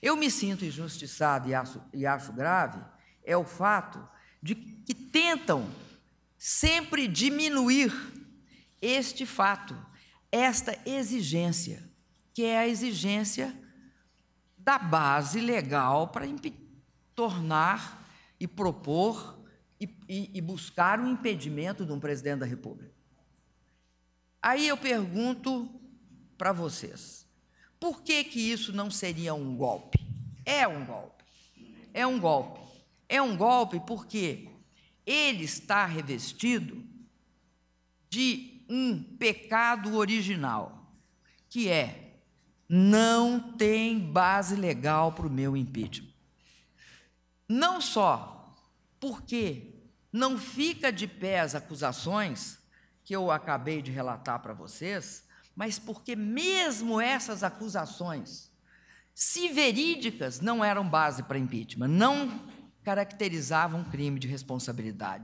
Eu me sinto injustiçado e acho, e acho grave é o fato de que tentam sempre diminuir este fato, esta exigência, que é a exigência da base legal para tornar e propor e, e, e buscar o impedimento de um presidente da República. Aí eu pergunto para vocês: por que, que isso não seria um golpe? É um golpe. É um golpe. É um golpe porque ele está revestido de um pecado original, que é não tem base legal para o meu impeachment. Não só porque não fica de pé as acusações que eu acabei de relatar para vocês, mas porque mesmo essas acusações, se verídicas, não eram base para impeachment, não caracterizavam crime de responsabilidade.